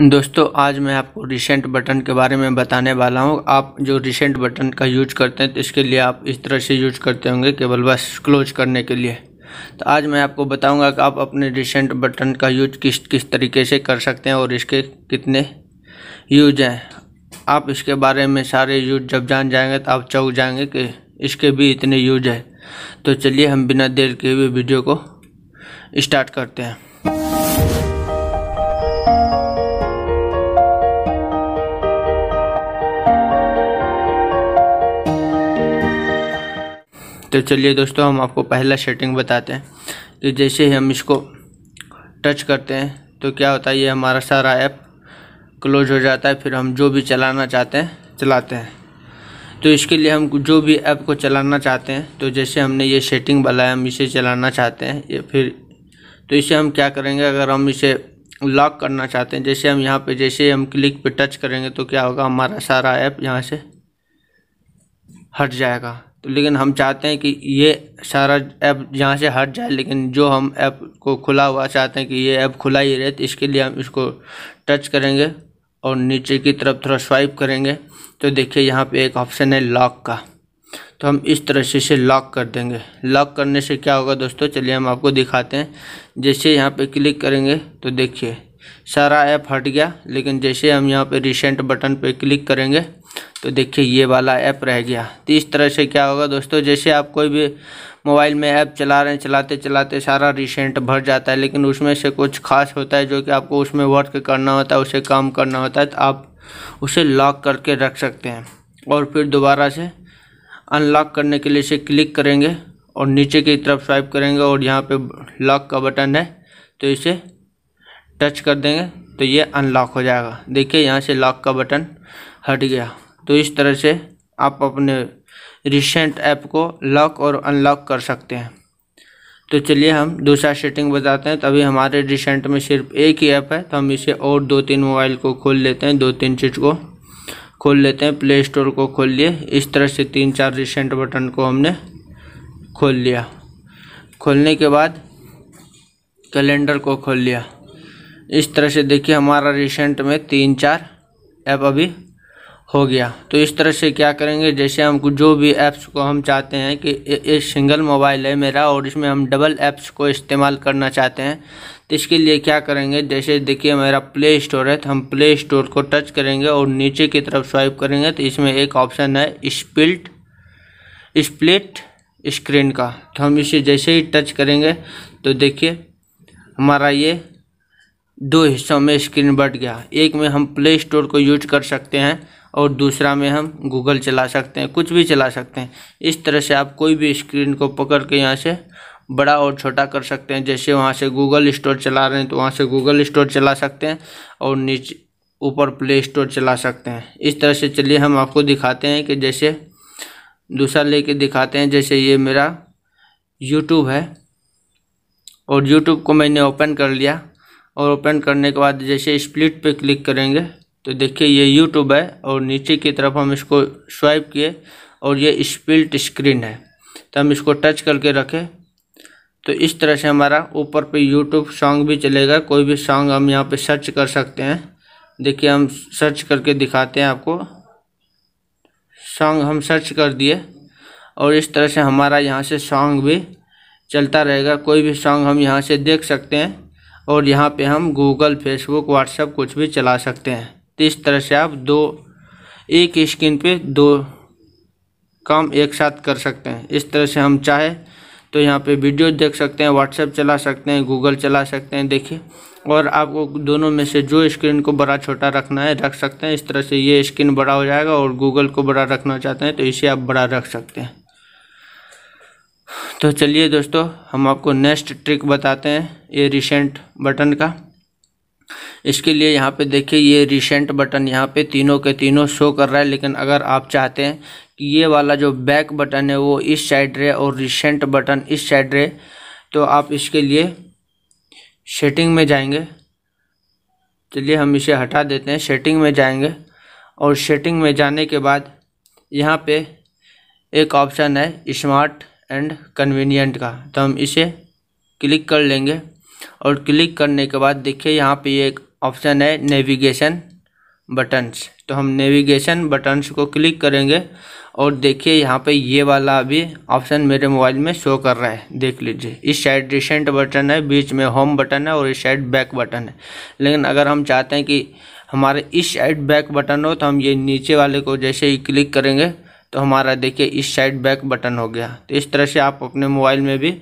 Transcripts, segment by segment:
दोस्तों आज मैं आपको रिसेंट बटन के बारे में बताने वाला हूँ आप जो रिसेंट बटन का यूज करते हैं तो इसके लिए आप इस तरह से यूज करते होंगे केवल बस क्लोज करने के लिए तो आज मैं आपको बताऊंगा कि आप अपने रिसेंट बटन का यूज किस किस तरीके से कर सकते हैं और इसके कितने यूज हैं आप इसके बारे में सारे यूज जब जान जाएंगे तो आप चौक जाएंगे कि इसके भी इतने यूज हैं तो चलिए हम बिना देर के हुए वीडियो को स्टार्ट करते हैं तो चलिए दोस्तों हम आपको पहला सेटिंग बताते हैं कि तो जैसे ही हम इसको टच करते हैं तो क्या होता है ये हमारा सारा ऐप क्लोज हो जाता है फिर हम जो भी चलाना चाहते हैं चलाते हैं तो इसके लिए हम जो भी ऐप को चलाना चाहते हैं तो जैसे हमने ये सेटिंग बनाया हम इसे चलाना चाहते हैं ये फिर तो इसे हम क्या करेंगे अगर हम इसे लॉक करना चाहते हैं जैसे हम यहाँ पे जैसे हम क्लिक पे टच करेंगे तो क्या होगा हमारा सारा ऐप यहाँ से हट जाएगा तो लेकिन हम चाहते हैं कि ये सारा ऐप यहाँ से हट जाए लेकिन जो हम ऐप को खुला हुआ चाहते हैं कि ये ऐप खुला ही रहे तो इसके लिए हम इसको टच करेंगे और नीचे की तरफ थोड़ा स्वाइप करेंगे तो देखिए यहाँ पे एक ऑप्शन है लॉक का तो हम इस तरह से इसे लॉक कर देंगे लॉक करने से क्या होगा दोस्तों चलिए हम आपको दिखाते हैं जैसे यहाँ पर क्लिक करेंगे तो देखिए सारा ऐप हट गया लेकिन जैसे हम यहाँ पर रिसेंट बटन पर क्लिक करेंगे तो देखिए ये वाला ऐप रह गया तो इस तरह से क्या होगा दोस्तों जैसे आप कोई भी मोबाइल में ऐप चला रहे हैं चलाते चलाते सारा रिसेंट भर जाता है लेकिन उसमें से कुछ खास होता है जो कि आपको उसमें वर्क करना होता है उसे काम करना होता है तो आप उसे लॉक करके रख सकते हैं और फिर दोबारा से अनलॉक करने के लिए इसे क्लिक करेंगे और नीचे की तरफ स्वाइप करेंगे और यहाँ पे लॉक का बटन है तो इसे टच कर देंगे तो ये अनलॉक हो जाएगा देखिए यहाँ से लॉक का बटन हट गया तो इस तरह से आप अपने रिसेंट ऐप को लॉक और अनलॉक कर सकते हैं तो चलिए हम दूसरा सेटिंग बताते हैं तभी हमारे रिसेंट में सिर्फ एक ही ऐप है तो हम इसे और दो तीन मोबाइल को खोल लेते हैं दो तीन चीज़ को खोल लेते हैं प्ले स्टोर को खोल लिए इस तरह से तीन चार रिसेंट बटन को हमने खोल लिया खोलने के बाद कैलेंडर को खोल लिया इस तरह से देखिए हमारा रिसेंट में तीन चार ऐप अभी हो गया तो इस तरह से क्या करेंगे जैसे हम जो भी ऐप्स को हम चाहते हैं कि ये सिंगल मोबाइल है मेरा और इसमें हम डबल ऐप्स को इस्तेमाल करना चाहते हैं तो इसके लिए क्या करेंगे जैसे देखिए मेरा प्ले स्टोर है तो हम प्ले स्टोर को टच करेंगे और नीचे की तरफ स्वाइप करेंगे तो इसमें एक ऑप्शन है स्पिल्ट स्प्लिट स्क्रीन का तो हम इसे जैसे ही टच करेंगे तो देखिए हमारा ये दो हिस्सों में स्क्रीन बढ़ गया एक में हम प्ले स्टोर को यूज कर सकते हैं और दूसरा में हम गूगल चला सकते हैं कुछ भी चला सकते हैं इस तरह से आप कोई भी स्क्रीन को पकड़ के यहाँ से बड़ा और छोटा कर सकते हैं जैसे वहाँ से गूगल स्टोर चला रहे हैं तो वहाँ से गूगल स्टोर चला सकते हैं और नीचे ऊपर प्ले स्टोर चला सकते हैं इस तरह से चलिए हम आपको दिखाते हैं कि जैसे दूसरा ले दिखाते हैं जैसे ये मेरा यूट्यूब है और यूट्यूब को मैंने ओपन कर लिया और ओपन करने के बाद जैसे स्प्लिट पे क्लिक करेंगे तो देखिए ये यूट्यूब है और नीचे की तरफ हम इसको स्वाइप किए और ये स्पिल्ट स्क्रीन है तो हम इसको टच करके रखें तो इस तरह से हमारा ऊपर पे यूट्यूब सॉन्ग भी चलेगा कोई भी सॉन्ग हम यहाँ पे सर्च कर सकते हैं देखिए हम सर्च करके दिखाते हैं आपको सॉन्ग हम सर्च कर दिए और इस तरह से हमारा यहाँ से सॉन्ग भी चलता रहेगा कोई भी सॉन्ग हम यहाँ से देख सकते हैं और यहाँ पे हम गूगल फेसबुक व्हाट्सअप कुछ भी चला सकते हैं तो इस तरह से आप दो एक स्क्रीन पे दो काम एक साथ कर सकते हैं इस तरह से हम चाहे तो यहाँ पे वीडियो देख सकते हैं व्हाट्सएप चला सकते हैं गूगल चला सकते हैं देखिए और आपको दोनों में से जो स्क्रीन को बड़ा छोटा रखना है रख सकते हैं इस तरह से ये स्क्रीन बड़ा हो जाएगा और गूगल को बड़ा रखना चाहते हैं तो इसे आप बड़ा रख सकते हैं तो चलिए दोस्तों हम आपको नेक्स्ट ट्रिक बताते हैं ये रिसेंट बटन का इसके लिए यहाँ पे देखिए ये रिसेंट बटन यहाँ पे तीनों के तीनों शो कर रहा है लेकिन अगर आप चाहते हैं कि ये वाला जो बैक बटन है वो इस साइड रहे और रिसेंट बटन इस साइड रहे तो आप इसके लिए सेटिंग में जाएंगे चलिए हम इसे हटा देते हैं सेटिंग में जाएंगे और सेटिंग में जाने के बाद यहाँ पे एक ऑप्शन है स्मार्ट एंड कन्वीनियंट का तो हम इसे क्लिक कर लेंगे और क्लिक करने के बाद देखिए यहाँ पे एक ऑप्शन है नेविगेशन बटन्स तो हम नेविगेशन बटन्स को क्लिक करेंगे और देखिए यहाँ पे ये वाला अभी ऑप्शन मेरे मोबाइल में शो कर रहा है देख लीजिए इस साइड रिसेंट बटन है बीच में होम बटन है और इस साइड बैक बटन है लेकिन अगर हम चाहते हैं कि हमारे इस साइड बैक बटन हो तो हम ये नीचे वाले को जैसे ही क्लिक करेंगे तो हमारा देखिए इस साइड बैक बटन हो गया तो इस तरह से आप अपने मोबाइल में भी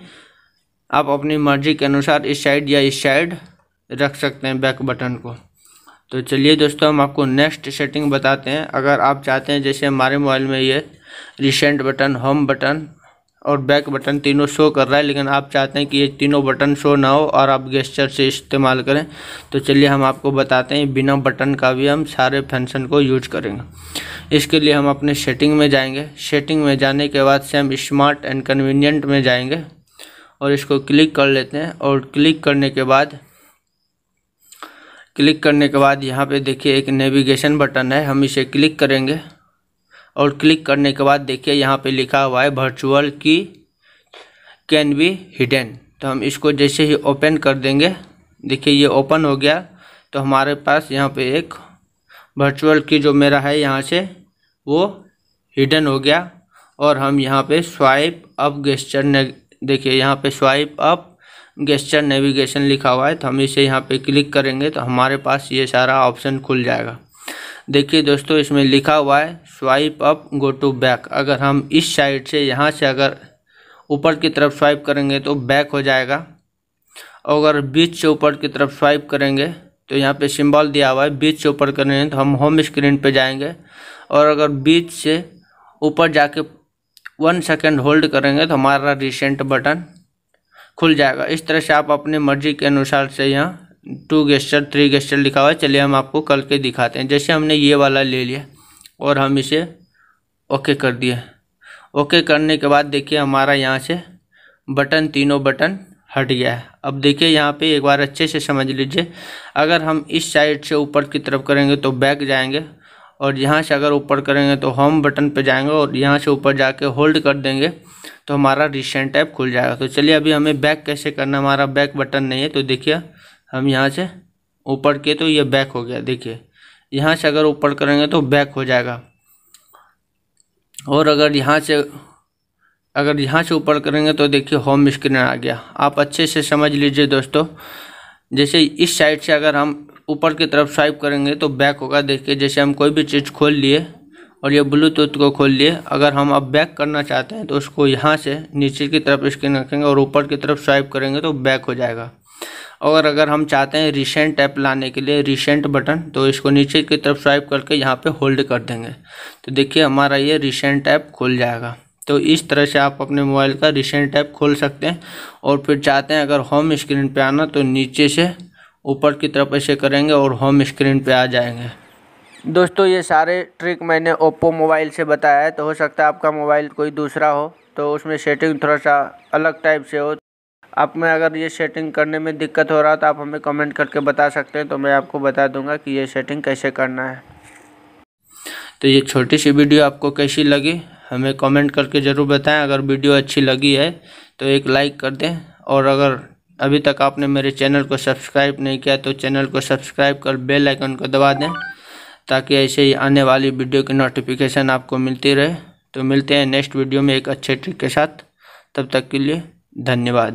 आप अपनी मर्जी के अनुसार इस साइड या इस साइड रख सकते हैं बैक बटन को तो चलिए दोस्तों हम आपको नेक्स्ट सेटिंग बताते हैं अगर आप चाहते हैं जैसे हमारे मोबाइल में ये रिसेंट बटन होम बटन और बैक बटन तीनों शो कर रहा है लेकिन आप चाहते हैं कि ये तीनों बटन शो ना हो और आप गेस्चर से इस्तेमाल करें तो चलिए हम आपको बताते हैं बिना बटन का भी हम सारे फंक्शन को यूज करेंगे इसके लिए हम अपने सेटिंग में जाएंगे सेटिंग में जाने के बाद से हम स्मार्ट एंड कन्वीनियंट में जाएंगे और इसको क्लिक कर लेते हैं और क्लिक करने के बाद क्लिक करने के बाद यहाँ पे देखिए एक नेविगेशन बटन है हम इसे क्लिक करेंगे और क्लिक करने के बाद देखिए यहाँ पे लिखा हुआ है वर्चुअल की कैन बी हिडन तो हम इसको जैसे ही ओपन कर देंगे देखिए ये ओपन हो गया तो हमारे पास यहाँ पे एक वर्चुअल की जो मेरा है यहाँ से वो हिडन हो गया और हम यहाँ पे स्वाइप अप गेस्चर ने देखिए यहाँ पे स्वाइप अप गेस्चर नेविगेशन लिखा हुआ है तो हम इसे यहाँ पे क्लिक करेंगे तो हमारे पास ये सारा ऑप्शन खुल जाएगा देखिए दोस्तों इसमें लिखा हुआ है swipe up go to back अगर हम इस साइड से यहाँ से अगर ऊपर की तरफ स्वाइप करेंगे तो बैक हो जाएगा और अगर बीच से ऊपर की तरफ स्वाइप करेंगे तो यहाँ पे सिंबल दिया हुआ है बीच से ऊपर करेंगे तो हम होम स्क्रीन पे जाएंगे और अगर बीच से ऊपर जाके वन सेकेंड होल्ड करेंगे तो हमारा रिसेंट बटन खुल जाएगा इस तरह से आप अपने मर्जी के अनुसार से यहाँ टू गेस्टर थ्री गेस्टर लिखा हुआ है चलिए हम आपको कल के दिखाते हैं जैसे हमने ये वाला ले लिया और हम इसे ओके कर दिए ओके करने के बाद देखिए हमारा यहाँ से बटन तीनों बटन हट गया है अब देखिए यहाँ पे एक बार अच्छे से समझ लीजिए अगर हम इस साइड से ऊपर की तरफ करेंगे तो बैक जाएंगे और यहाँ से अगर ऊपर करेंगे तो होम बटन पे जाएंगे और यहाँ से ऊपर जाके होल्ड कर देंगे तो हमारा रिसेंट ऐप खुल जाएगा तो चलिए अभी हमें बैक कैसे करना हमारा बैक बटन नहीं है तो देखिए हम यहाँ से ऊपर किए तो ये बैक हो गया देखिए यहाँ से अगर ऊपर करेंगे तो बैक हो जाएगा और अगर यहाँ से अगर यहाँ से ऊपर करेंगे तो देखिए होम स्क्रीन आ गया आप अच्छे से समझ लीजिए दोस्तों जैसे इस साइड से अगर हम ऊपर की तरफ स्वाइप करेंगे तो बैक होगा देखिए जैसे हम कोई भी चीज़ खोल लिए और ये ब्लूटूथ को खोल लिए अगर हम अब बैक करना चाहते हैं तो उसको यहाँ से नीचे की तरफ स्क्रीन रखेंगे और ऊपर की तरफ स्वाइप करेंगे तो बैक हो जाएगा और अगर हम चाहते हैं रिसेंट ऐप लाने के लिए रिसेंट बटन तो इसको नीचे की तरफ स्वाइप करके यहाँ पे होल्ड कर देंगे तो देखिए हमारा ये रिसेंट ऐप खुल जाएगा तो इस तरह से आप अपने मोबाइल का रिसेंट ऐप खोल सकते हैं और फिर चाहते हैं अगर होम स्क्रीन पे आना तो नीचे से ऊपर की तरफ ऐसे करेंगे और होम स्क्रीन पे आ जाएंगे दोस्तों ये सारे ट्रिक मैंने ओप्पो मोबाइल से बताया है तो हो सकता है आपका मोबाइल कोई दूसरा हो तो उसमें सेटिंग थोड़ा सा अलग टाइप से हो आप में अगर ये सेटिंग करने में दिक्कत हो रहा है तो आप हमें कमेंट करके बता सकते हैं तो मैं आपको बता दूंगा कि ये सेटिंग कैसे करना है तो ये छोटी सी वीडियो आपको कैसी लगी हमें कमेंट करके ज़रूर बताएं अगर वीडियो अच्छी लगी है तो एक लाइक कर दें और अगर अभी तक आपने मेरे चैनल को सब्सक्राइब नहीं किया तो चैनल को सब्सक्राइब कर बेल आइकन को दबा दें ताकि ऐसे ही आने वाली वीडियो की नोटिफिकेशन आपको मिलती रहे तो मिलते हैं नेक्स्ट वीडियो में एक अच्छे ट्रिक के साथ तब तक के लिए धन्यवाद